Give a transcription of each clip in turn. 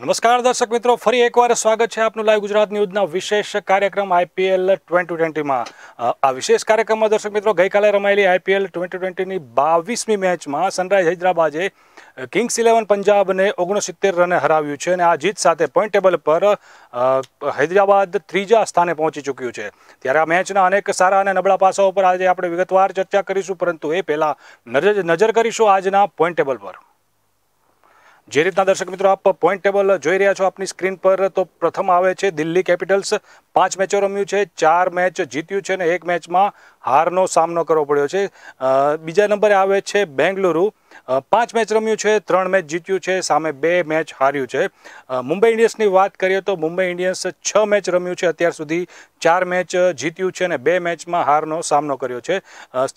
નમસ્કાર દર્શક મિત્રો ફરી એકવાર સ્વાગત છે આપનું લાઈવ ગુજરાત ન્યૂઝના વિશેષ કાર્યક્રમ આઈપીએલ ટ્વેન્ટી ટ્વેન્ટીમાં આ વિશેષ કાર્યક્રમમાં દર્શક મિત્રો ગઈકાલે રમાયેલી આઈપીએલ ટ્વેન્ટી ટ્વેન્ટીની બાવીસમી મેચમાં સનરાઈઝ હૈદરાબાદે કિંગ્સ ઇલેવન પંજાબને ઓગણસિત્તેર રને હરાવ્યું છે અને આ જીત સાથે પોઈન્ટ ટેબલ પર હૈદરાબાદ ત્રીજા સ્થાને પહોંચી ચૂક્યું છે ત્યારે આ મેચના અનેક સારા અને નબળા પાસાઓ પર આજે આપણે વિગતવાર ચર્ચા કરીશું પરંતુ એ પહેલાં નજર કરીશું આજના પોઈન્ટ ટેબલ પર જે રીતના દર્શક મિત્રો આપ પોઈન્ટ ટેબલ જોઈ રહ્યા છો આપની સ્ક્રીન પર તો પ્રથમ આવે છે દિલ્હી કેપિટલ્સ પાંચ મેચો રમ્યું છે ચાર મેચ જીત્યું છે અને એક મેચમાં હારનો સામનો કરવો પડ્યો છે બીજા નંબરે આવે છે બેંગલુરુ પાંચ મેચ રમ્યું છે ત્રણ મેચ જીત્યું છે સામે બે મેચ હાર્યું છે મુંબઈ ઇન્ડિયન્સની વાત કરીએ તો મુંબઈ ઇન્ડિયન્સ છ મેચ રમ્યું છે અત્યાર સુધી ચાર મેચ જીત્યું છે અને બે મેચમાં હારનો સામનો કર્યો છે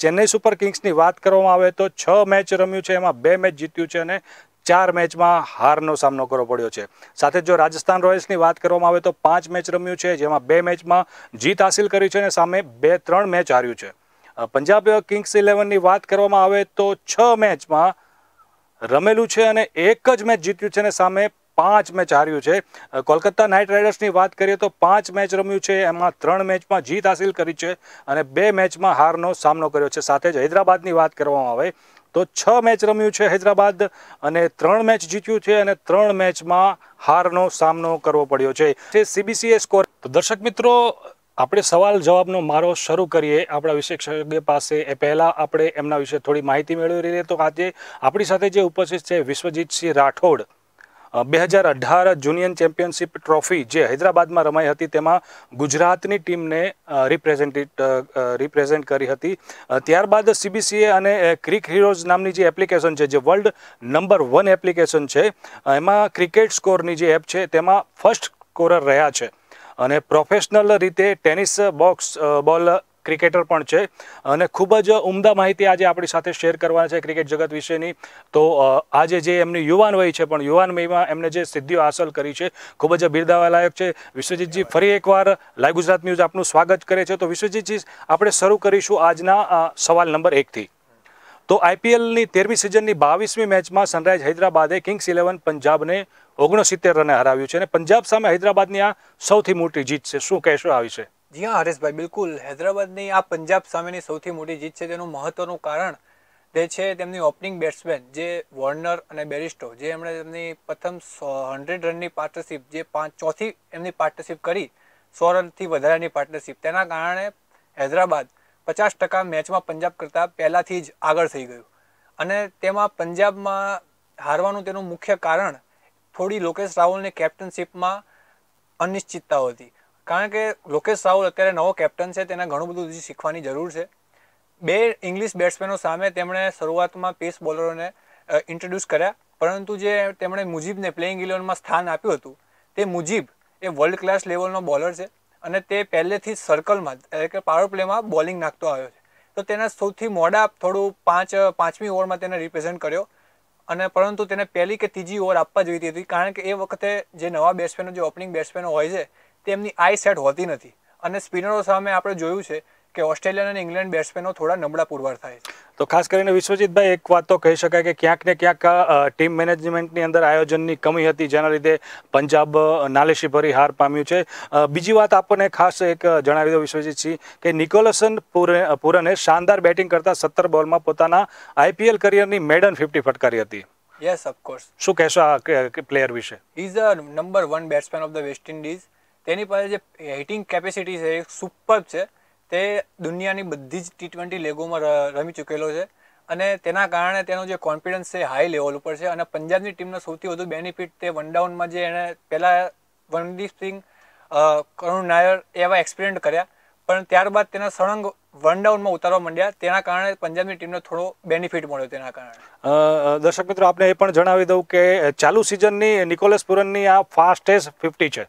ચેન્નઈ સુપર કિંગ્સની વાત કરવામાં આવે તો છ મેચ રમ્યું છે એમાં બે મેચ જીત્યું છે અને ચાર મેચમાં હારનો સામનો કરવો પડ્યો છે સાથે જો રાજસ્થાન રોયલ્સની વાત કરવામાં આવે તો પાંચ મેચ રમ્યું છે જેમાં બે મેચમાં જીત હાસિલ કરી છે અને સામે બે ત્રણ મેચ હાર્યું છે પંજાબ કિંગ્સ ઇલેવનની વાત કરવામાં આવે તો છ મેચમાં રમેલું છે અને એક જ મેચ જીત્યું છે અને સામે પાંચ મેચ હાર્યું છે કોલકાતા નાઇટ રાઇડર્સની વાત કરીએ તો પાંચ મેચ રમ્યું છે એમાં ત્રણ મેચમાં જીત હાસિલ કરી છે અને બે મેચમાં હારનો સામનો કર્યો છે સાથે જ હૈદરાબાદની વાત કરવામાં આવે તો છ મેચ રમ્યું છે હૈદરાબાદ અને ત્રણ મેચ જીત્યું છે અને ત્રણ મેચમાં હારનો સામનો કરવો પડ્યો છે સીબીસીએ સ્કોર તો દર્શક મિત્રો આપણે સવાલ જવાબનો મારો શરૂ કરીએ આપણા વિશેષજ્ઞ પાસે એ પહેલાં આપણે એમના વિશે થોડી માહિતી મેળવી રહીએ તો આજે આપણી સાથે જે ઉપસ્થિત છે વિશ્વજીતસિંહ રાઠોડ બે હજાર અઢાર જુનિયર ચેમ્પિયનશિપ ટ્રોફી જે હૈદરાબાદમાં રમાઈ હતી તેમાં ગુજરાતની ટીમને રિપ્રેઝેન્ટેટ રિપ્રેઝેન્ટ કરી હતી ત્યારબાદ સીબીસીએ અને ક્રિક હીરોઝ નામની જે એપ્લિકેશન છે જે વર્લ્ડ નંબર વન એપ્લિકેશન છે એમાં ક્રિકેટ સ્કોરની જે એપ છે તેમાં ફર્સ્ટ સ્કોરર રહ્યા છે અને પ્રોફેશનલ રીતે ટેનિસ બોક્સ બોલ ક્રિકેટર પણ છે અને ખૂબ જ ઉમદા માહિતી આજે આપણી સાથે શેર કરવાના છે ક્રિકેટ જગત વિશેની તો આજે જે એમની યુવાન વય છે પણ યુવાન વયમાં એમને જે સિદ્ધિઓ હાંસલ કરી છે ખૂબ જ બિરદાવા છે વિશ્વજીતજી ફરી એકવાર લાઈવ ગુજરાત ન્યૂઝ આપનું સ્વાગત કરે છે તો વિશ્વજીતજી આપણે શરૂ કરીશું આજના સવાલ નંબર એકથી તો આઈપીએલની તેરમી સિઝનની બાવીસમી મેચમાં સનરાઈઝ હૈદરાબાદે કિંગ્સ ઇલેવન પંજાબને ઓગણસિત્તેર રને હરાવ્યું છે અને પંજાબ સામે હૈદરાબાદની આ સૌથી મોટી જીત છે શું કહેશો આ છે જી હા હરેશભાઈ બિલકુલ હૈદરાબાદની આ પંજાબ સામેની સૌથી મોટી જીત છે તેનું મહત્વનું કારણ તે છે તેમની ઓપનિંગ બેટ્સમેન જે વોર્નર અને બેરિસ્ટો જે એમણે તેમની પ્રથમ સો હંડ્રેડ રનની પાર્ટનરશિપ જે પાંચ ચોથી એમની પાર્ટનરશીપ કરી સો રનથી વધારાની પાર્ટનરશીપ તેના કારણે હૈદરાબાદ પચાસ ટકા મેચમાં પંજાબ કરતાં પહેલાંથી જ આગળ થઈ ગયું અને તેમાં પંજાબમાં હારવાનું તેનું મુખ્ય કારણ થોડી લોકેશ રાહુલની કેપ્ટનશીપમાં અનિશ્ચિતતા હતી કારણ કે લોકેશ રાહુલ અત્યારે નવો કેપ્ટન છે તેને ઘણું બધું હજી શીખવાની જરૂર છે બે ઇંગ્લિશ બેટ્સમેનો સામે તેમણે શરૂઆતમાં પેસ બોલરોને ઇન્ટ્રોડ્યુસ કર્યા પરંતુ જે તેમણે મુજીબને પ્લેઇંગ ઇલેવનમાં સ્થાન આપ્યું હતું તે મુજીબ એ વર્લ્ડ ક્લાસ લેવલનો બોલર છે અને તે પહેલેથી જ સર્કલમાં એટલે કે પાવર પ્લેમાં બોલિંગ નાખતો આવ્યો છે તો તેના સૌથી મોડા થોડું પાંચ પાંચમી ઓવરમાં તેને રિપ્રેઝેન્ટ કર્યો અને પરંતુ તેને પહેલી કે ત્રીજી ઓવર આપવા જોઈતી હતી કારણ કે એ વખતે જે નવા બેટ્સમેનો જે ઓપનિંગ બેટ્સમેનો હોય છે તેમની આઈ સેટ હોતી નથી અને સ્પિનરો સામે આપણે જોયું છે કે ઓસ્ટ્રેલિયા અને ઇંગ્લેન્ડ બેટ્સમેનો થોડા નબળા પુરવાર થાય છે તો ખાસ કરીને વિશ્વજીતભાઈ એક વાત તો કહી શકાય કે ક્યાંક ને ક્યાંક ટીમ મેનેજમેન્ટની અંદર આયોજનની કમી હતી જેના લીધે પંજાબ નાલેશી ભરી હાર પામ્યું છે બીજી વાત આપણને ખાસ એક જણાવી દો વિશ્વજીતસિંહ કે નિકોલસન પૂરને શાનદાર બેટિંગ કરતા સત્તર બોલમાં પોતાના આઈપીએલ કરિયરની મેડન ફિફ્ટી ફટકારી હતી યસ ઓફકોર્સ શું કહેશો આ પ્લેયર વિશે is a number one batsman of the West Indies તેની પાસે જે હિટિંગ કેપેસિટી છે એ સુપર છે તે દુનિયાની બધી જ ટી ટ્વેન્ટી લેગોમાં રમી ચૂકેલો છે અને તેના કારણે તેનો જે કોન્ફિડન્સ છે હાઈ લેવલ ઉપર છે અને પંજાબની ટીમનો સૌથી વધુ બેનિફિટ તે વન ડાઉનમાં જે એણે પહેલાં વનદીપ સિંગ કરુણ નાયર એવા એક્સપિરિયન્ટ કર્યા પણ ત્યારબાદ તેના સળંગ વન ડાઉનમાં ઉતારવા માંડ્યા તેના કારણે પંજાબની ટીમને થોડો બેનિફિટ મળ્યો તેના કારણે દર્શક મિત્રો આપણે એ પણ જણાવી દઉં કે ચાલુ સિઝનની નિકોલસ પુરનની આ ફાસ્ટેસ્ટ ફિફ્ટી છે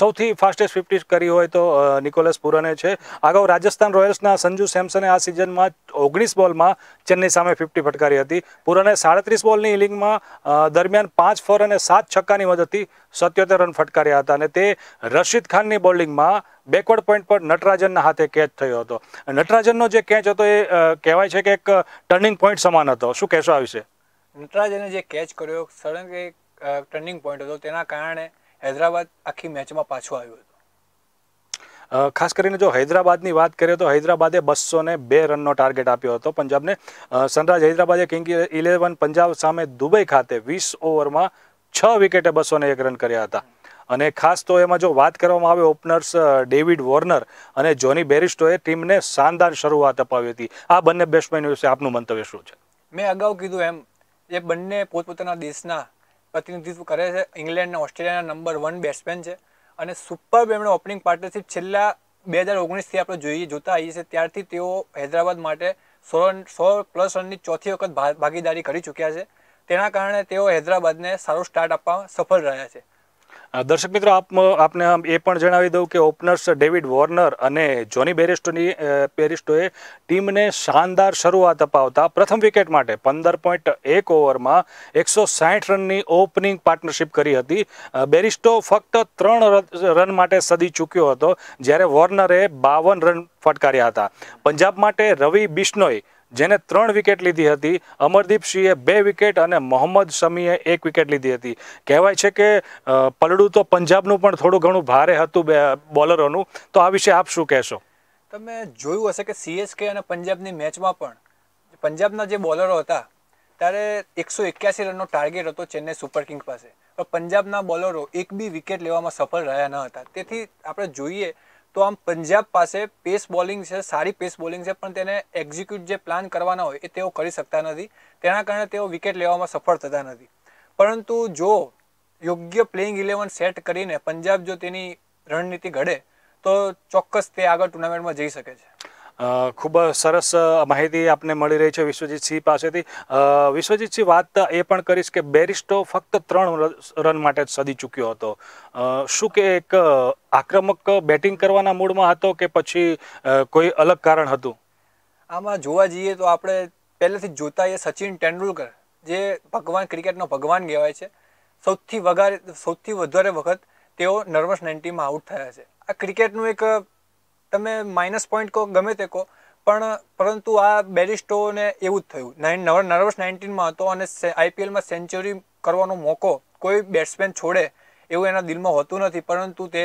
સૌથી ફાસ્ટેસ્ટ ફિફ્ટી કરી હોય તો નિકોલસ પુરને છે અગાઉ રાજસ્થાન રોયલ્સના સંજુ સેમસને આ સિઝનમાં ઓગણીસ બોલમાં ચેન્નઈ સામે ફિફ્ટી ફટકારી હતી પુરને સાડત્રીસ બોલની ઇનિંગમાં દરમિયાન પાંચ ફોર અને સાત છક્કાની મદદથી સત્યોતેર રન ફટકાર્યા હતા અને તે રશીદ ખાનની બોલિંગમાં બેકવર્ડ પોઈન્ટ પર નટરાજનના હાથે કેચ થયો હતો નટરાજનનો જે કેચ હતો એ કહેવાય છે કે એક ટર્નિંગ પોઈન્ટ સમાન હતો શું કહેશો આ વિશે નટરાજને જે કેચ કર્યો સડન એક ટર્નિંગ પોઈન્ટ હતો તેના કારણે હૈદરાબાદ આખી મેચમાં પાછો આવ્યો હતો ખાસ કરીને જો હૈદરાબાદની વાત કરીએ તો હૈદરાબાદે બસો ને બે રનનો ટાર્ગેટ આપ્યો હતો પંજાબને સનરાઇઝ હૈદરાબાદે કિંગ ઇલેવન પંજાબ સામે દુબઈ ખાતે વીસ ઓવરમાં છ વિકેટે બસો ને એક રન કર્યા હતા અને ખાસ તો એમાં જો વાત કરવામાં આવે ઓપનર્સ ડેવિડ વોર્નર અને જોની બેરિસ્ટોએ ટીમને શાનદાર શરૂઆત અપાવી હતી આ બંને બેટ્સમેન વિશે આપનું મંતવ્ય શું છે મેં અગાઉ કીધું એમ એ બંને પોતપોતાના દેશના પ્રતિનિધિત્વ કરે છે ઇંગ્લેન્ડ અને ઓસ્ટ્રેલિયાના નંબર વન બેટ્સમેન છે અને સુપર એમણે ઓપનિંગ પાર્ટનરશિપ છેલ્લા બે હજાર ઓગણીસથી આપણે જોઈએ જોતા આવીએ છીએ ત્યારથી તેઓ હૈદરાબાદ માટે સો રન સો પ્લસ રનની ચોથી વખત ભાગીદારી કરી ચૂક્યા છે તેના કારણે તેઓ હૈદરાબાદને સારો સ્ટાર્ટ આપવામાં સફળ રહ્યા છે દર્શક મિત્રો આપ આપને એ પણ જણાવી દઉં કે ઓપનર્સ ડેવિડ વોર્નર અને જોની બેરિસ્ટોની બેરિસ્ટોએ ટીમને શાનદાર શરૂઆત અપાવતા પ્રથમ વિકેટ માટે પંદર પોઈન્ટ એક ઓવરમાં એકસો સાહીઠ રનની ઓપનિંગ પાર્ટનરશિપ કરી હતી બેરિસ્ટો ફક્ત ત્રણ રન માટે સદી ચૂક્યો હતો જ્યારે વોર્નરે બાવન રન ફટકાર્યા હતા પંજાબ માટે રવિ બિશ્નોઈ જેને ત્રણ વિકેટ લીધી હતી અમરદીપ સિંહે બે વિકેટ અને મોહમ્મદ શમીએ એક વિકેટ લીધી હતી કહેવાય છે કે પલડું તો પંજાબનું પણ થોડું ઘણું ભારે હતું બે બોલરોનું તો આ વિશે આપ શું કહેશો તમે જોયું હશે કે સીએસકે અને પંજાબની મેચમાં પણ પંજાબના જે બોલરો હતા ત્યારે એકસો એક્યાસી રનનો ટાર્ગેટ હતો ચેન્નઈ સુપર કિંગ પાસે પણ પંજાબના બોલરો એક બી વિકેટ લેવામાં સફળ રહ્યા ન હતા તેથી આપણે જોઈએ તો આમ પંજાબ પાસે પેસ બોલિંગ છે સારી પેસ બોલિંગ છે પણ તેને એક્ઝિક્યુટ જે પ્લાન કરવાના હોય એ તેઓ કરી શકતા નથી તેના કારણે તેઓ વિકેટ લેવામાં સફળ થતા નથી પરંતુ જો યોગ્ય પ્લેઇંગ ઇલેવન સેટ કરીને પંજાબ જો તેની રણનીતિ ઘડે તો ચોક્કસ તે આગળ ટુર્નામેન્ટમાં જઈ શકે છે ખૂબ સરસ માહિતી આપને મળી રહી છે વિશ્વજીતસિંહ પાસેથી વિશ્વજીતસિંહ વાત એ પણ કરીશ કે બેરિસ્ટો ફક્ત ત્રણ રન માટે જ સદી ચૂક્યો હતો શું કે એક આક્રમક બેટિંગ કરવાના મૂડમાં હતો કે પછી કોઈ અલગ કારણ હતું આમાં જોવા જઈએ તો આપણે પહેલેથી જોતા એ સચિન તેંડુલકર જે ભગવાન ક્રિકેટનો ભગવાન કહેવાય છે સૌથી વગારે સૌથી વધારે વખત તેઓ નર્વસ નાઇન્ટીમાં આઉટ થયા છે આ ક્રિકેટનું એક તમે માઇનસ પોઈન્ટ કહો ગમે તે કહો પણ પરંતુ આ બેરિસ્ટોને એવું જ થયું નાઇન નર્વસ નાઇન્ટીનમાં હતો અને આઈપીએલમાં સેન્ચુરી કરવાનો મોકો કોઈ બેટ્સમેન છોડે એવું એના દિલમાં હોતું નથી પરંતુ તે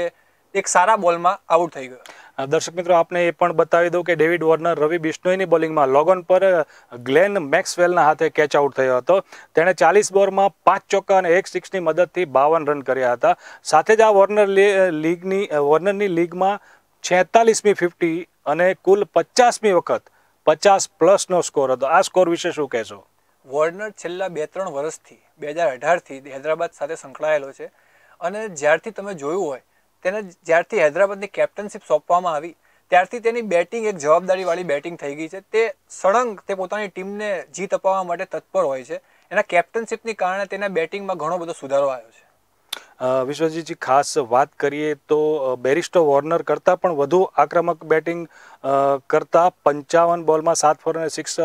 એક સારા બોલમાં આઉટ થઈ ગયો દર્શક મિત્રો આપને એ પણ બતાવી દઉં કે ડેવિડ વોર્નર રવિ બિશ્નોઈની બોલિંગમાં લોગન પર ગ્લેન મેક્સવેલના હાથે કેચ આઉટ થયો હતો તેણે ચાલીસ બોરમાં પાંચ ચોક્કા અને એક સિક્સની મદદથી બાવન રન કર્યા હતા સાથે જ આ વોર્નર લીગની વોર્નરની લીગમાં છેતાલીસમી ફિફ્ટી અને કુલ પચાસમી વખત પચાસ પ્લસનો સ્કોર હતો આ સ્કોર વિશે શું કહેશો વોર્નર છેલ્લા બે ત્રણ વર્ષથી બે હજાર અઢારથી હૈદરાબાદ સાથે સંકળાયેલો છે અને જ્યારથી તમે જોયું હોય તેને જ્યારથી હૈદરાબાદની કેપ્ટનશીપ સોંપવામાં આવી ત્યારથી તેની બેટિંગ એક જવાબદારીવાળી બેટિંગ થઈ ગઈ છે તે સળંગ તે પોતાની ટીમને જીત અપાવવા માટે તત્પર હોય છે એના કેપ્ટનશીપની કારણે તેના બેટિંગમાં ઘણો બધો સુધારો આવ્યો છે વિશ્વજીજી ખાસ વાત કરીએ તો બેરિસ્ટો વોર્નર કરતાં પણ વધુ આક્રમક બેટિંગ કરતાં પંચાવન બોલમાં સાત ફોર અને સિક્સ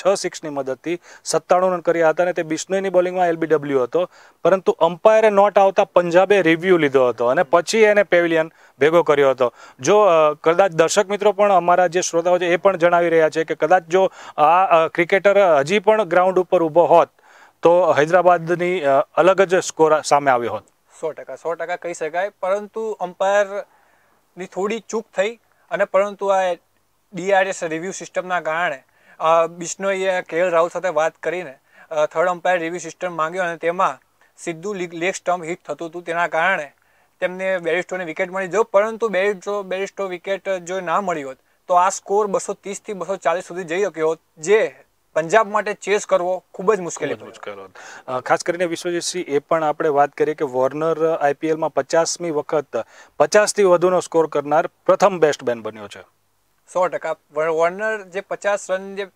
છ સિક્સની મદદથી સત્તાણું રન કર્યા હતા અને તે બિશ્નોઈની બોલિંગમાં એલબીડબલ્યુ હતો પરંતુ અમ્પાયરે નોટ આવતા પંજાબે રિવ્યૂ લીધો હતો અને પછી એને પેવિલિયન ભેગો કર્યો હતો જો કદાચ દર્શક મિત્રો પણ અમારા જે શ્રોતાઓ છે એ પણ જણાવી રહ્યા છે કે કદાચ જો આ ક્રિકેટર હજી પણ ગ્રાઉન્ડ ઉપર ઊભો હોત તો હૈદરાબાદની અલગ જ સ્કોર સામે આવ્યો હોત સો ટકા સો ટકા કહી શકાય પરંતુ અમ્પાયરની થોડી ચૂક થઈ અને પરંતુ આ ડીઆરએસ રિવ્યૂ સિસ્ટમના કારણે બિશ્નોઈએ કેએલ રાહુલ સાથે વાત કરીને થર્ડ અમ્પાયર રિવ્યૂ સિસ્ટમ માંગ્યો અને તેમાં સીધું લીગ લેગ સ્ટમ્પ હિટ થતું હતું તેના કારણે તેમને બેરિસ્ટોને વિકેટ મળી જો પરંતુ બેરિસ્ટો બેરિસ્ટો વિકેટ જો ના મળી હોત તો આ સ્કોર બસો ત્રીસથી બસો ચાલીસ સુધી જઈ શક્યો હોત જે પંજાબ માટે ચેસ કરવો ખૂબ જ મુશ્કેલી મુશ્કેલ ખાસ કરીને વિશ્વજીતસિંહ એ પણ આપણે વાત કરીએ કે વોર્નર આઈપીએલમાં પચાસમી વખત પચાસથી વધુનો સ્કોર કરનાર પ્રથમ બેસ્ટ બેન બન્યો છે સો ટકા વોર્નર જે પચાસ રન જે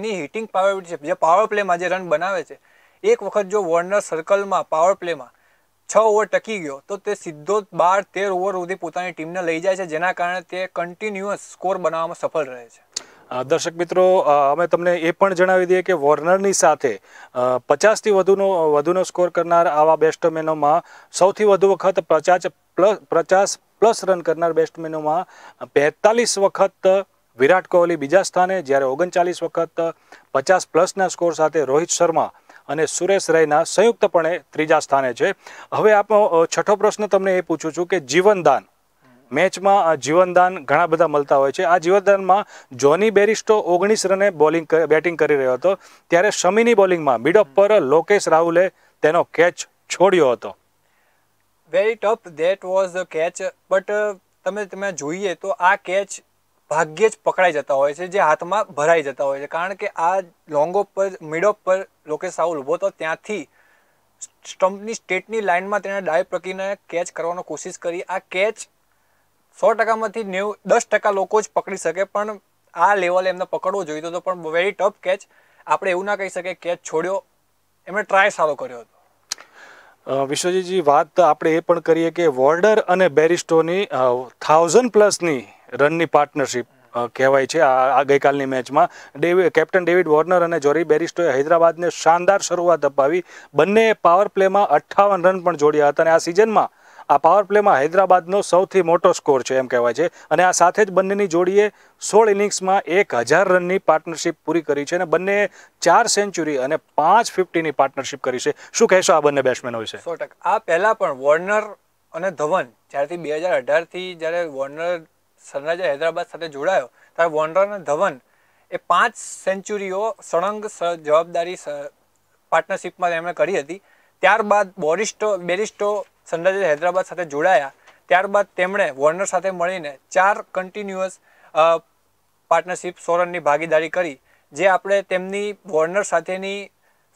એની હિટિંગ પાવર છે જે પાવર પ્લેમાં જે રન બનાવે છે એક વખત જો વોર્નર સર્કલમાં પાવર પ્લેમાં છ ઓવર ટકી ગયો તો તે સીધો બાર તેર ઓવર સુધી પોતાની ટીમને લઈ જાય છે જેના કારણે તે કન્ટિન્યુઅસ સ્કોર બનાવવામાં સફળ રહે છે દર્શક મિત્રો અમે તમને એ પણ જણાવી દઈએ કે વોર્નરની સાથે પચાસથી વધુનો વધુનો સ્કોર કરનાર આવા બેટ્સમેનોમાં સૌથી વધુ વખત પચાસ પ્લસ પચાસ પ્લસ રન કરનાર બેસ્ટમેનોમાં બેતાલીસ વખત વિરાટ કોહલી બીજા સ્થાને જ્યારે ઓગણચાલીસ વખત પચાસ પ્લસના સ્કોર સાથે રોહિત શર્મા અને સુરેશ રાયના સંયુક્તપણે ત્રીજા સ્થાને છે હવે આપનો છઠ્ઠો પ્રશ્ન તમને એ પૂછું છું કે જીવનદાન મેચમાં જીવનદાન ઘણા બધા મળતા હોય છે આ જીવનદાનમાં જોની બેરિસ્ટો ઓગણીસ રને બોલિંગ બેટિંગ કરી રહ્યો હતો ત્યારે શમીની બોલિંગમાં મિડ ઓફ પર લોકેશ રાહુલે તેનો કેચ છોડ્યો હતો very tough that was the catch but તમે તમે જોઈએ તો આ કેચ ભાગ્યે જ પકડાઈ જતા હોય છે જે હાથમાં ભરાઈ જતા હોય છે કારણ કે આ લોંગો પર મિડ ઓફ પર લોકેશ રાહુલ ઊભો તો ત્યાંથી સ્ટમ્પની સ્ટેટની લાઇનમાં તેણે ડાય પ્રકીને કેચ કરવાનો કોશિશ કરી આ કેચ સો ટકામાંથી નેવું દસ ટકા લોકો જ પકડી શકે પણ આ લેવલે એમને પકડવો જોઈતો તો પણ વેરી ટફ કેચ આપણે એવું ના કહી શકીએ કેચ છોડ્યો એમણે ટ્રાય સારો કર્યો હતો વિશ્વજીજી વાત આપણે એ પણ કરીએ કે વોર્ડર અને બેરિસ્ટોની થાઉઝન્ડ પ્લસની રનની પાર્ટનરશીપ કહેવાય છે આ ગઈકાલની મેચમાં ડેવિ કેપ્ટન ડેવિડ વોર્નર અને જોરી બેરિસ્ટોએ હૈદરાબાદને શાનદાર શરૂઆત અપાવી બંને પાવર પ્લેમાં અઠ્ઠાવન રન પણ જોડ્યા હતા અને આ સિઝનમાં આ પાવર પ્લેમાં હૈદરાબાદનો સૌથી મોટો સ્કોર છે એમ કહેવાય છે અને આ સાથે જ બંનેની જોડીએ સોળ ઇનિંગ્સમાં એક હજાર રનની પાર્ટનરશિપ પૂરી કરી છે અને બંને ચાર સેન્ચુરી અને પાંચ ફિફ્ટીની પાર્ટનરશિપ કરી છે શું કહેશો આ બંને બેટ્સમેનો વિશે સો આ પહેલાં પણ વોર્નર અને ધવન જ્યારથી બે હજાર અઢારથી જ્યારે વોર્નર સનરાઈઝર હૈદરાબાદ સાથે જોડાયો ત્યારે વોર્નર અને ધવન એ પાંચ સેન્ચુરીઓ સળંગ જવાબદારી પાર્ટનરશિપમાં એમણે કરી હતી ત્યારબાદ બોરિસ્ટો બેરિસ્ટો સનરાઇઝર્સ હૈદરાબાદ સાથે જોડાયા ત્યારબાદ તેમણે વોર્નર સાથે મળીને ચાર કન્ટિન્યુઅસ પાર્ટનરશિપ સોરનની ભાગીદારી કરી જે આપણે તેમની વોર્નર સાથેની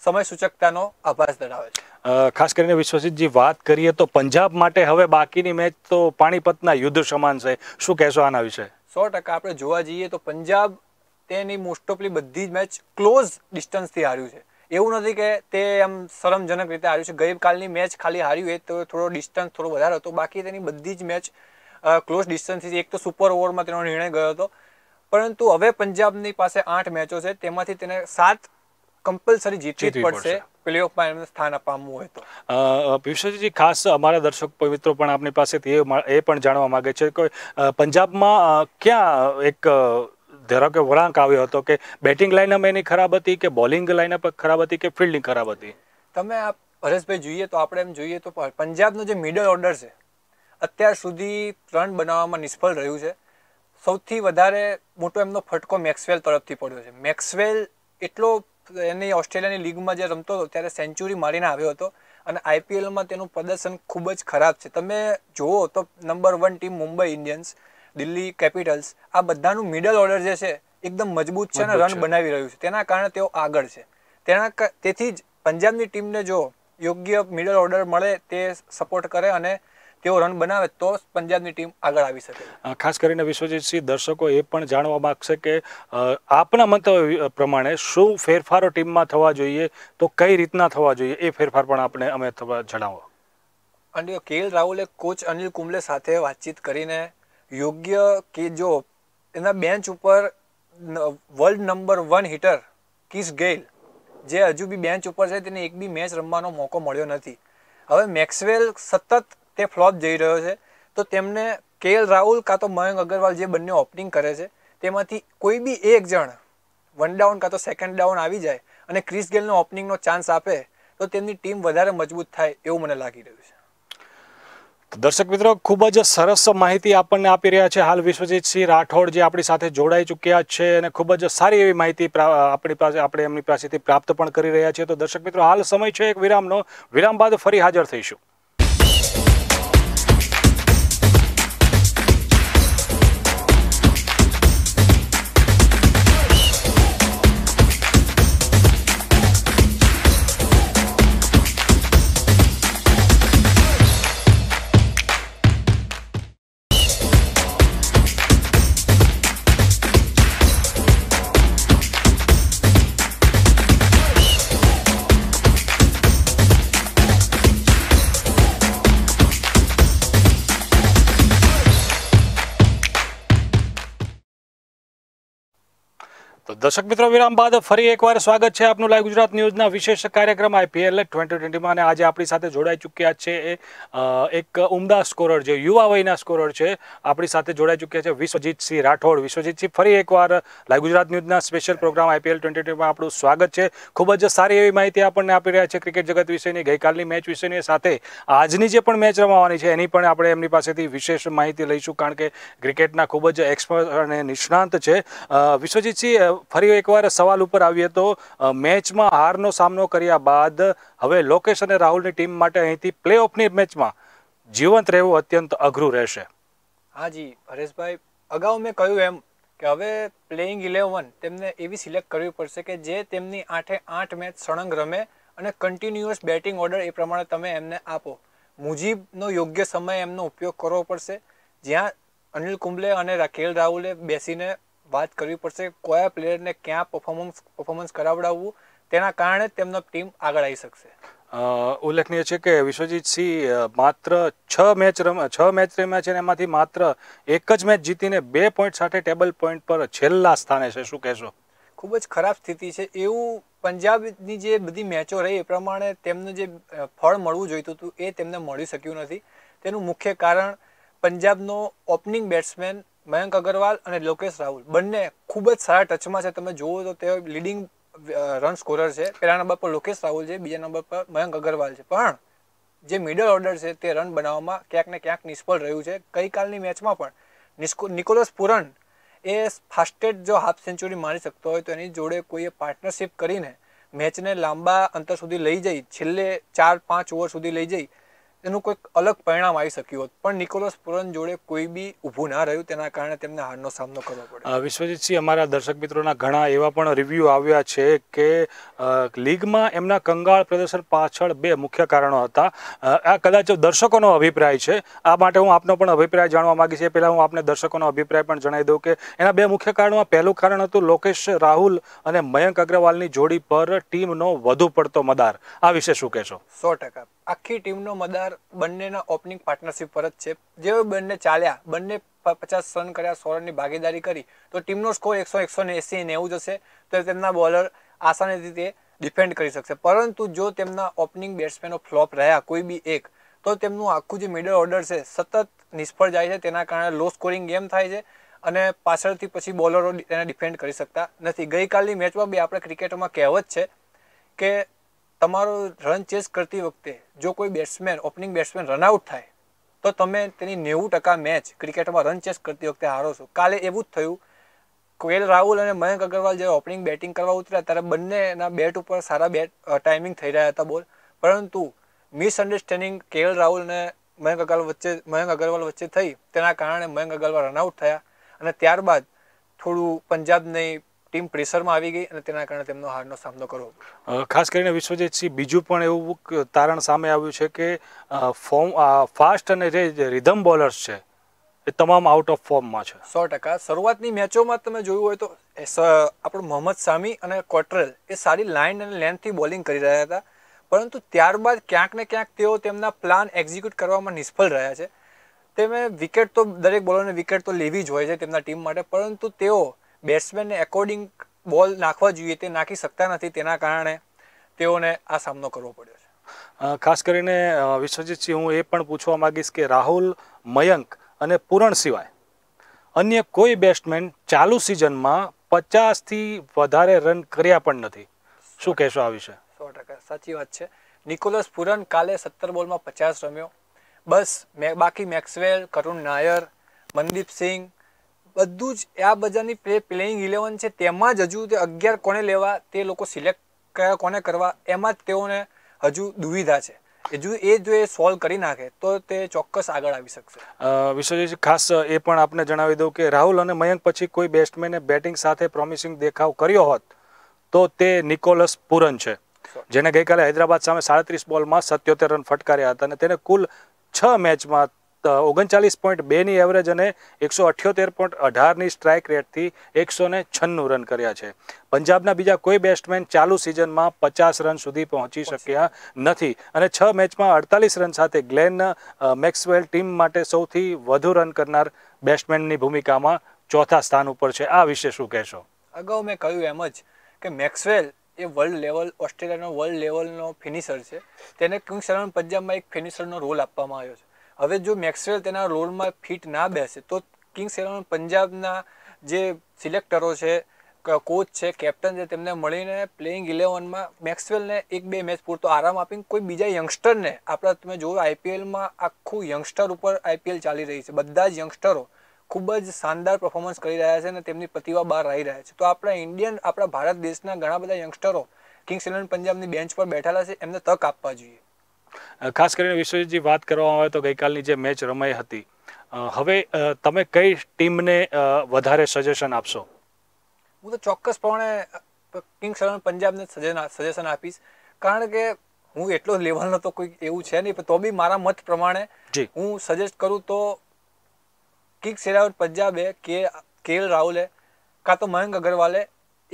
સમયસૂચકતાનો આભાસ ધરાવે છે ખાસ કરીને વિશ્વજીતજી વાત કરીએ તો પંજાબ માટે હવે બાકીની મેચ તો પાણીપતના યુદ્ધ સમાન છે શું કહેશો આના વિશે સો ટકા આપણે જોવા જઈએ તો પંજાબ તેની મોસ્ટ ઓફલી બધી જ મેચ ક્લોઝ ડિસ્ટન્સથી હાર્યું છે એવું નથી કે તે આમ શરમજનક રીતે હાર્યું છે ગઈકાલની મેચ ખાલી હાર્યું એ તો થોડો ડિસ્ટન્સ થોડો વધારે હતો બાકી તેની બધી જ મેચ ક્લોઝ ડિસ્ટન્સથી એક તો સુપર ઓવરમાં તેનો નિર્ણય ગયો હતો પરંતુ હવે પંજાબની પાસે આઠ મેચો છે તેમાંથી તેને સાત કમ્પલસરી જીતવી જ પડશે પ્લેઓફમાં એમને સ્થાન આપવાનું હોય તો ખાસ અમારા દર્શક મિત્રો પણ આપની પાસેથી એ પણ જાણવા માગે છે કે પંજાબમાં ક્યાં એક ધારો કે વળાંક આવ્યો હતો કે બેટિંગ લાઇનઅપ એની ખરાબ હતી કે બોલિંગ લાઇનઅપ ખરાબ હતી કે ફિલ્ડિંગ ખરાબ હતી તમે આ હરેશભાઈ જોઈએ તો આપણે એમ જોઈએ તો પંજાબનો જે મિડલ ઓર્ડર છે અત્યાર સુધી રન બનાવવામાં નિષ્ફળ રહ્યું છે સૌથી વધારે મોટો એમનો ફટકો મેક્સવેલ તરફથી પડ્યો છે મેક્સવેલ એટલો એની ઓસ્ટ્રેલિયાની લીગમાં જે રમતો હતો ત્યારે સેન્ચુરી મારીને આવ્યો હતો અને આઈપીએલમાં તેનું પ્રદર્શન ખૂબ જ ખરાબ છે તમે જુઓ તો number one team Mumbai Indians Delhi Capitals આ બધાનું મિડલ ઓર્ડર જે છે એકદમ મજબૂત છે અને રન બનાવી રહ્યું છે તેના કારણે તેઓ આગળ છે તેના તેથી જ પંજાબની ટીમને જો યોગ્ય મિડલ ઓર્ડર મળે તે સપોર્ટ કરે અને તેઓ રન બનાવે તો પંજાબની ટીમ આગળ આવી શકે ખાસ કરીને વિશ્વજીતસિંહ દર્શકો એ પણ જાણવા માગશે કે આપના મંતવ્ય પ્રમાણે શું ફેરફારો ટીમમાં થવા જોઈએ તો કઈ રીતના થવા જોઈએ એ ફેરફાર પણ આપણે અમે જણાવો અને કેએલ રાહુલે કોચ અનિલ કુંબલે સાથે વાતચીત કરીને યોગ્ય કે જો એના બેન્ચ ઉપર વર્લ્ડ નંબર વન હિટર કિસ ગેઇલ જે હજુ બી બેન્ચ ઉપર છે તેને એક બી મેચ રમવાનો મોકો મળ્યો નથી હવે મેક્સવેલ સતત તે ફ્લોપ જઈ રહ્યો છે તો તેમને કેએલ રાહુલ કાં તો મયંક અગરવાલ જે બંને ઓપનિંગ કરે છે તેમાંથી કોઈ બી એક જણ વન ડાઉન કાં તો સેકન્ડ ડાઉન આવી જાય અને ક્રિસ ગેલનો ઓપનિંગનો ચાન્સ આપે તો તેમની ટીમ વધારે મજબૂત થાય એવું મને લાગી રહ્યું છે દર્શક મિત્રો ખૂબ જ સરસ માહિતી આપણને આપી રહ્યા છે હાલ વિશ્વજીતસિંહ રાઠોડ જે આપણી સાથે જોડાઈ ચૂક્યા છે અને ખૂબ જ સારી એવી માહિતી આપણી પાસે આપણે એમની પાસેથી પ્રાપ્ત પણ કરી રહ્યા છીએ તો દર્શક મિત્રો હાલ સમય છે એક વિરામનો વિરામ બાદ ફરી હાજર થઈશું દર્શક મિત્રો વિરામ બાદ ફરી એકવાર સ્વાગત છે આપનું લાઈવ ગુજરાત ન્યૂઝના વિશેષ કાર્યક્રમ આઈપીએલ ટ્વેન્ટી ટ્વેન્ટીમાં અને આજે આપણી સાથે જોડાઈ ચૂક્યા છે એ એક ઉમદા સ્કોરર જે યુવા વયના સ્કોરર છે આપણી સાથે જોડાઈ ચૂક્યા છે વિશ્વજીતસિંહ રાઠોડ વિશ્વજીતસિંહ ફરી એકવાર લાઈવ ગુજરાત ન્યૂઝના સ્પેશિયલ પ્રોગ્રામ આઈપીએલ ટ્વેન્ટી ટ્વેન્ટીમાં આપણું સ્વાગત છે ખૂબ જ સારી એવી માહિતી આપણને આપી રહ્યા છે ક્રિકેટ જગત વિશેની ગઈકાલની મેચ વિશેની સાથે આજની જે પણ મેચ રમવાની છે એની પણ આપણે એમની પાસેથી વિશેષ માહિતી લઈશું કારણ કે ક્રિકેટના ખૂબ જ એક્સપર્ટ અને નિષ્ણાંત છે વિશ્વજીતસિંહ ફરી એકવાર સવાલ ઉપર આવીએ તો મેચમાં હારનો સામનો કર્યા બાદ હવે લોકેશ અને રાહુલની ટીમ માટે અહીંથી પ્લે ઓફની મેચમાં જીવંત રહેવું અત્યંત અઘરું રહેશે હા જી હરેશભાઈ અગાઉ મેં કહ્યું એમ કે હવે પ્લેઇંગ ઇલેવન તેમને એવી સિલેક્ટ કરવી પડશે કે જે તેમની આઠે આઠ મેચ સળંગ રમે અને કન્ટિન્યુઅસ બેટિંગ ઓર્ડર એ પ્રમાણે તમે એમને આપો મુજીબનો યોગ્ય સમય એમનો ઉપયોગ કરવો પડશે જ્યાં અનિલ કુંબલે અને રાકેલ રાહુલે બેસીને વાત કરવી પડશે કયા પ્લેયરને ક્યાં પરફોર્મન્સ પરફોર્મન્સ કરાવડાવવું તેના કારણે તેમનો ટીમ આગળ આવી શકશે ઉલ્લેખનીય છે કે વિશ્વજીત સિંહ માત્ર છ મેચ રમ છ મેચ રમ્યા છે અને એમાંથી માત્ર એક જ મેચ જીતીને બે પોઈન્ટ સાથે ટેબલ પોઈન્ટ પર છેલ્લા સ્થાને છે શું કહેશો ખૂબ જ ખરાબ સ્થિતિ છે એવું પંજાબની જે બધી મેચો રહી એ પ્રમાણે તેમનું જે ફળ મળવું જોઈતું હતું એ તેમને મળી શક્યું નથી તેનું મુખ્ય કારણ પંજાબનો ઓપનિંગ બેટ્સમેન મયંક અગરવાલ અને લોકેશ રાહુલ બંને ખૂબ જ સારા ટચમાં છે તમે જુઓ તો તે લીડિંગ રન સ્કોરર છે પહેલા નંબર પર લોકેશ રાહુલ છે બીજા નંબર પર મયંક અગરવાલ છે પણ જે મિડલ ઓર્ડર છે તે રન બનાવવામાં ક્યાંક ને ક્યાંક નિષ્ફળ રહ્યું છે ગઈકાલની મેચમાં પણ નિકોલસ પુરન એ ફાસ્ટેસ્ટ જો હાફ સેન્ચુરી મારી શકતો હોય તો એની જોડે કોઈએ પાર્ટનરશિપ કરીને મેચને લાંબા અંતર સુધી લઈ જઈ છેલ્લે ચાર પાંચ ઓવર સુધી લઈ જઈ એનું કોઈક અલગ પરિણામ આવી શક્યું હોત પણ નિકોલસ પુરન જોડે કોઈ બી ઊભું ના રહ્યું તેના કારણે તેમને હારનો સામનો કરવો પડ્યો વિશ્વજીતસિંહ અમારા દર્શક મિત્રોના ઘણા એવા પણ રિવ્યૂ આવ્યા છે કે લીગમાં એમના કંગાળ પ્રદર્શન પાછળ બે મુખ્ય કારણો હતા આ કદાચ દર્શકોનો અભિપ્રાય છે આ માટે હું આપનો પણ અભિપ્રાય જાણવા માગીશ છે પહેલાં હું આપને દર્શકોનો અભિપ્રાય પણ જણાવી દઉં કે એના બે મુખ્ય કારણોમાં પહેલું કારણ હતું લોકેશ રાહુલ અને મયંક અગ્રવાલની જોડી પર ટીમનો વધુ પડતો મદાર આ વિશે શું કહેશો સો ટકા આખી ટીમનો મદાર બંનેના ઓપનિંગ પાર્ટનરશિપ પર જ છે જે બંને ચાલ્યા બંને પચાસ રન કર્યા સો રનની ભાગીદારી કરી તો ટીમનો સ્કોર એકસો એકસો ને એસી નેવું જશે તો તેમના બોલર આસાનીથી તે ડિફેન્ડ કરી શકશે પરંતુ જો તેમના ઓપનિંગ બેટ્સમેનો ફ્લોપ રહ્યા કોઈ બી એક તો તેમનું આખું જે મિડલ ઓર્ડર છે સતત નિષ્ફળ જાય છે તેના કારણે લો સ્કોરિંગ ગેમ થાય છે અને પાછળથી પછી બોલરો તેને ડિફેન્ડ કરી શકતા નથી ગઈકાલની મેચમાં બી આપણે ક્રિકેટમાં કહેવત છે કે તમારો રન ચેસ કરતી વખતે જો કોઈ બેટ્સમેન ઓપનિંગ બેટ્સમેન રનઆઉટ થાય તો તમે તેની નેવું ટકા મેચ ક્રિકેટમાં રન ચેસ કરતી વખતે હારો છો કાલે એવું જ થયું કોયલ રાહુલ અને મયંક અગ્રવાલ જ્યારે ઓપનિંગ બેટિંગ કરવા ઉતર્યા ત્યારે બંનેના બેટ ઉપર સારા બેટ ટાઈમિંગ થઈ રહ્યા હતા બોલ પરંતુ મિસઅન્ડરસ્ટેન્ડિંગ કેએલ રાહુલ અને મયંક અગરવાલ વચ્ચે મયંક અગ્રવાલ વચ્ચે થઈ તેના કારણે મયંક અગરવાલ રનઆઉટ થયા અને ત્યારબાદ થોડું પંજાબની ટીમ પ્રેશરમાં આવી ગઈ અને તેના કારણે તેમનો હારનો સામનો કરવો ખાસ કરીને વિશ્વજીત સિંહ બીજું પણ એવું તારણ સામે આવ્યું છે કે ફોર્મ ફાસ્ટ અને જે રિધમ બોલર્સ છે એ તમામ આઉટ ઓફ ફોર્મમાં છે સો ટકા શરૂઆતની મેચોમાં તમે જોયું હોય તો આપણું મોહમ્મદ સામી અને કોટરેલ એ સારી લાઇન અને લેન્થથી બોલિંગ કરી રહ્યા હતા પરંતુ ત્યારબાદ ક્યાંક ને ક્યાંક તેઓ તેમના પ્લાન એક્ઝિક્યુટ કરવામાં નિષ્ફળ રહ્યા છે તેમે વિકેટ તો દરેક બોલરને વિકેટ તો લેવી જ હોય છે તેમના ટીમ માટે પરંતુ તેઓ બેટ્સમેનને એકોર્ડિંગ બોલ નાખવા જોઈએ તે નાખી શકતા નથી તેના કારણે તેઓને આ સામનો કરવો પડ્યો છે ખાસ કરીને વિશ્વજીતસિંહ હું એ પણ પૂછવા માગીશ કે રાહુલ મયંક અને પૂરણ સિવાય અન્ય કોઈ બેટ્સમેન ચાલુ સિઝનમાં પચાસથી વધારે રન કર્યા પણ નથી શું કહેશો આ વિશે સો ટકા સાચી વાત છે નિકોલસ પૂરણ કાલે સત્તર બોલમાં પચાસ રમ્યો બસ મેં બાકી મેક્સવેલ કરુણ નાયર મનદીપ સિંઘ બધું જ આ બધાની પ્લે પ્લેઇંગ ઇલેવન છે તેમાં જ હજુ તે અગિયાર કોને લેવા તે લોકો સિલેક્ટ કયા કોને કરવા એમાં જ તેઓને હજુ દુવિધા છે હજુ એ જો એ સોલ્વ કરી નાખે તો તે ચોક્કસ આગળ આવી શકશે વિશ્વજીત ખાસ એ પણ આપને જણાવી દઉં કે રાહુલ અને મયંક પછી કોઈ બેટ્સમેને બેટિંગ સાથે પ્રોમિસિંગ દેખાવ કર્યો હોત તો તે નિકોલસ પૂરન છે જેને ગઈકાલે હૈદરાબાદ સામે સાડત્રીસ બોલમાં સત્યોતેર રન ફટકાર્યા હતા અને તેને કુલ છ મેચમાં ઓગણચાલીસ પોઈન્ટ બેની એવરેજ અને એકસો અઠ્યોતેર પોઈન્ટ અઢારની સ્ટ્રાઇક રેટથી એકસો ને છન્નું રન કર્યા છે પંજાબના બીજા કોઈ બેટ્સમેન ચાલુ સિઝનમાં પચાસ રન સુધી પહોંચી શક્યા નથી અને છ મેચમાં અડતાલીસ રન સાથે ગ્લેન મેક્સવેલ ટીમ માટે સૌથી વધુ રન કરનાર બેટ્સમેનની ભૂમિકામાં ચોથા સ્થાન ઉપર છે આ વિશે શું કહેશો અગાઉ મેં કહ્યું એમ જ કે મેક્સવેલ એ વર્લ્ડ લેવલ ઓસ્ટ્રેલિયાનો વર્લ્ડ લેવલનો ફિનિશર છે તેને કિંગ્સ ઇલેવન પંજાબમાં એક ફિનિશરનો રોલ આપવામાં આવ્યો છે હવે જો મેક્સવેલ તેના રોલમાં ફિટ ના બેસે તો કિંગ્સ ઇલેવન પંજાબના જે સિલેક્ટરો છે કોચ છે કેપ્ટન છે તેમને મળીને પ્લેઇંગ ઇલેવનમાં મેક્સવેલને એક બે મેચ પૂરતો આરામ આપીને કોઈ બીજા યંગસ્ટરને આપણા તમે જોયું આઈપીએલમાં આખું યંગસ્ટર ઉપર આઈપીએલ ચાલી રહી છે બધા જ યંગસ્ટરો ખૂબ જ શાનદાર પરફોર્મન્સ કરી રહ્યા છે અને તેમની પ્રતિભા બહાર આવી રહ્યા છે તો આપણા ઇન્ડિયન આપણા ભારત દેશના ઘણા બધા યંગસ્ટરો કિંગ્સ ઇલેવન પંજાબની બેન્ચ પર બેઠેલા છે એમને તક આપવા જોઈએ ખાસ કરીને વિશ્વજીતજી વાત કરવામાં આવે તો ગઈકાલની જે મેચ રમાઈ હતી હવે તમે કઈ ટીમને વધારે સજેશન આપશો હું તો ચોક્કસપણે કિંગ્સ ઇલેવન પંજાબને સજેશન આપીશ કારણ કે હું એટલો લેવલનો તો કોઈ એવું છે નહીં તો બી મારા મત પ્રમાણે હું સજેસ્ટ કરું તો કિંગ્સ ઇલેવન પંજાબે કે કેએલ રાહુલે કાં તો મયંક અગરવાલે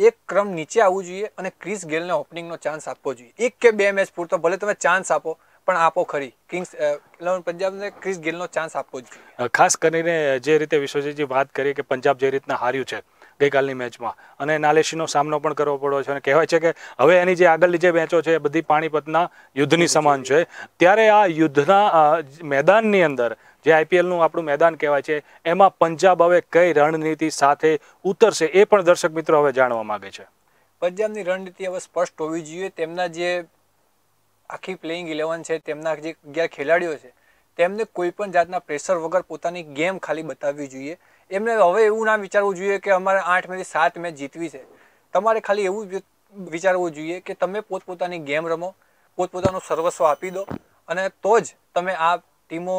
એક ક્રમ નીચે આવવું જોઈએ અને ક્રિસ ગેલને ઓપનિંગનો ચાન્સ આપવો જોઈએ એક કે બે મેચ પૂરતો ભલે તમે ચાન્સ આપો પણ આપો ખરી કિંગ્સ પંજાબને ક્રિસ ગિલનો ચાન્સ આપવો જ ખાસ કરીને જે રીતે વિશ્વજીતજી વાત કરી કે પંજાબ જે રીતના હાર્યું છે ગઈકાલની મેચમાં અને નાલેશીનો સામનો પણ કરવો પડ્યો છે અને કહેવાય છે કે હવે એની જે આગળની જે મેચો છે એ બધી પાણીપતના યુદ્ધની સમાન છે ત્યારે આ યુદ્ધના મેદાનની અંદર જે આઈપીએલનું આપણું મેદાન કહેવાય છે એમાં પંજાબ હવે કઈ રણનીતિ સાથે ઉતરશે એ પણ દર્શક મિત્રો હવે જાણવા માગે છે પંજાબની રણનીતિ હવે સ્પષ્ટ હોવી જોઈએ તેમના જે આખી પ્લેઇંગ ઇલેવન છે તેમના જે અગિયાર ખેલાડીઓ છે તેમને કોઈ પણ જાતના પ્રેશર વગર પોતાની ગેમ ખાલી બતાવવી જોઈએ એમને હવે એવું ના વિચારવું જોઈએ કે અમારે આઠ મેચ સાત મેચ જીતવી છે તમારે ખાલી એવું વિચારવું જોઈએ કે તમે પોતપોતાની ગેમ રમો પોતપોતાનું સર્વસ્વ આપી દો અને તો જ તમે આ ટીમો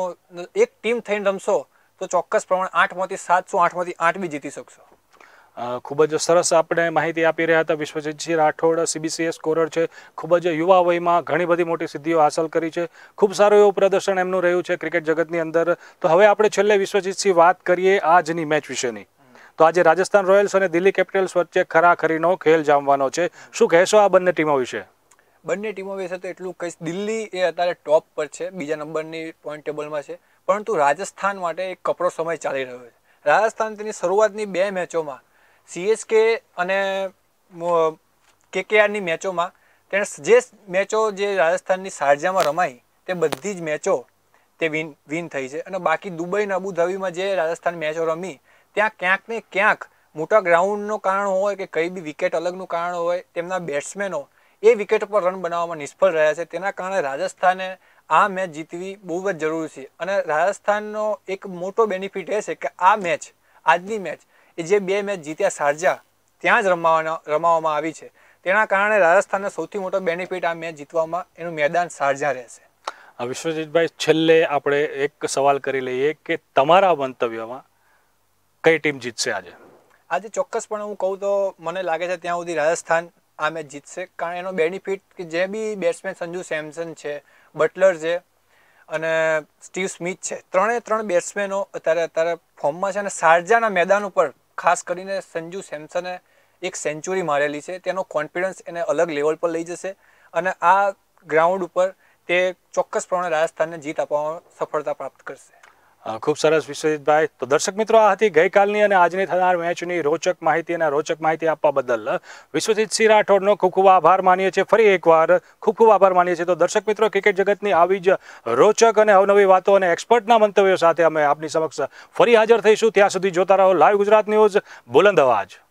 એક ટીમ થઈને રમશો તો ચોક્કસ પ્રમાણે આઠમાંથી સાત શું આઠમાંથી આઠ બી જીતી શકશો ખૂબ જ સરસ આપણે માહિતી આપી રહ્યા હતા વિશ્વજીતસિંહ રાઠોડ સીબીસીએ સ્કોરર છે ખૂબ જ યુવા વયમાં ઘણી બધી મોટી સિદ્ધિઓ હાંસલ કરી છે ખૂબ સારું એવું પ્રદર્શન એમનું રહ્યું છે ક્રિકેટ જગતની અંદર તો હવે આપણે છેલ્લે વિશ્વજીતસિંહ વાત કરીએ આજની મેચ વિશેની તો આજે રાજસ્થાન રોયલ્સ અને દિલ્હી કેપિટલ્સ વચ્ચે ખરાખરીનો ખેલ જામવાનો છે શું કહેશો આ બંને ટીમો વિશે બંને ટીમો વિશે તો એટલું કહીશ દિલ્હી એ અત્યારે ટોપ પર છે બીજા નંબરની પોઈન્ટ ટેબલમાં છે પરંતુ રાજસ્થાન માટે એક કપરો સમય ચાલી રહ્યો છે રાજસ્થાન તેની શરૂઆતની બે મેચોમાં સીએસકે અને કેકેઆરની મેચોમાં તેણે જે મેચો જે રાજસ્થાનની શારજામાં રમાઈ તે બધી જ મેચો તે વિન વિન થઈ છે અને બાકી દુબઈ અને અબુધાબીમાં જે રાજસ્થાન મેચો રમી ત્યાં ક્યાંક ને ક્યાંક મોટા ગ્રાઉન્ડનું કારણ હોય કે કઈ બી વિકેટ અલગનું કારણ હોય તેમના બેટ્સમેનો એ વિકેટ પર રન બનાવવામાં નિષ્ફળ રહ્યા છે તેના કારણે રાજસ્થાને આ મેચ જીતવી બહુ જ જરૂરી છે અને રાજસ્થાનનો એક મોટો બેનિફિટ એ છે કે આ મેચ આજની મેચ એ જે બે મેચ જીત્યા શારજા ત્યાં જ રમાવાના રમાવવામાં આવી છે તેના કારણે રાજસ્થાનનો સૌથી મોટો બેનિફિટ આ મેચ જીતવામાં એનું મેદાન શારજા રહેશે વિશ્વજીતભાઈ છેલ્લે આપણે એક સવાલ કરી લઈએ કે તમારા મંતવ્યમાં કઈ ટીમ જીતશે આજે આજે ચોક્કસપણે હું કહું તો મને લાગે છે ત્યાં સુધી રાજસ્થાન આ મેચ જીતશે કારણ એનો બેનિફિટ કે જે બી બેટ્સમેન સંજુ સેમસન છે બટલર છે અને સ્ટીવ સ્મિથ છે ત્રણે ત્રણ બેટ્સમેનો અત્યારે અત્યારે ફોર્મમાં છે અને શારજાના મેદાન ઉપર ખાસ કરીને સંજુ સેમસને એક સેન્ચુરી મારેલી છે તેનો કોન્ફિડન્સ એને અલગ લેવલ પર લઈ જશે અને આ ગ્રાઉન્ડ ઉપર તે ચોક્કસપણે રાજસ્થાનને જીત આપવામાં સફળતા પ્રાપ્ત કરશે ખૂબ સરસ વિશ્વજીતભાઈ તો દર્શક મિત્રો આ હતી ગઈકાલની અને આજની થનાર મેચની રોચક માહિતી અને રોચક માહિતી આપવા બદલ સિંહ રાઠોડનો ખૂબ ખૂબ આભાર માનીએ છીએ ફરી એકવાર ખૂબ ખૂબ આભાર માનીએ છીએ તો દર્શક મિત્રો ક્રિકેટ જગતની આવી જ રોચક અને અવનવી વાતો અને એક્સપર્ટના મંતવ્યો સાથે અમે આપની સમક્ષ ફરી હાજર થઈશું ત્યાં સુધી જોતા રહો લાઈવ ગુજરાત ન્યૂઝ બુલંદ અવાજ